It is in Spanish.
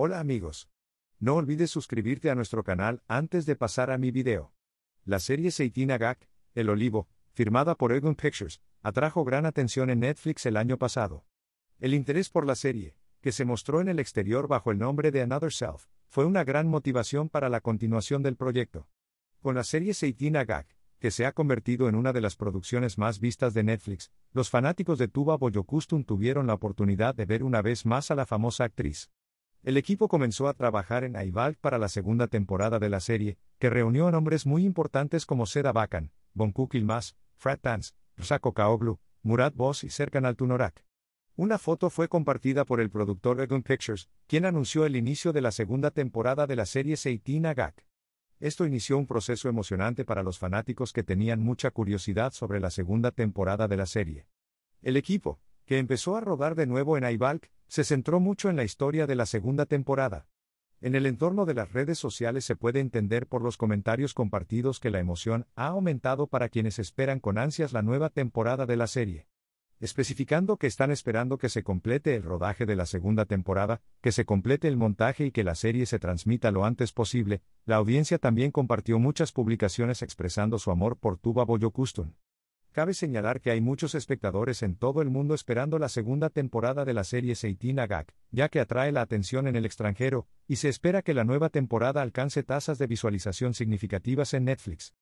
Hola amigos. No olvides suscribirte a nuestro canal antes de pasar a mi video. La serie Seitina Gak, El Olivo, firmada por Egon Pictures, atrajo gran atención en Netflix el año pasado. El interés por la serie, que se mostró en el exterior bajo el nombre de Another Self, fue una gran motivación para la continuación del proyecto. Con la serie Seitina Gak, que se ha convertido en una de las producciones más vistas de Netflix, los fanáticos de Tuba Boyocustum tuvieron la oportunidad de ver una vez más a la famosa actriz. El equipo comenzó a trabajar en aibal para la segunda temporada de la serie, que reunió a nombres muy importantes como Seda Bakan, Bonku Ilmaz, Frat Tans, Rsako Kaoglu, Murat Boz y Serkan Altunorak. Una foto fue compartida por el productor Egon Pictures, quien anunció el inicio de la segunda temporada de la serie Seitina Agak. Esto inició un proceso emocionante para los fanáticos que tenían mucha curiosidad sobre la segunda temporada de la serie. El equipo, que empezó a rodar de nuevo en iValk, se centró mucho en la historia de la segunda temporada. En el entorno de las redes sociales se puede entender por los comentarios compartidos que la emoción ha aumentado para quienes esperan con ansias la nueva temporada de la serie. Especificando que están esperando que se complete el rodaje de la segunda temporada, que se complete el montaje y que la serie se transmita lo antes posible, la audiencia también compartió muchas publicaciones expresando su amor por Tuba Kustun. Cabe señalar que hay muchos espectadores en todo el mundo esperando la segunda temporada de la serie Seitina Gak, ya que atrae la atención en el extranjero, y se espera que la nueva temporada alcance tasas de visualización significativas en Netflix.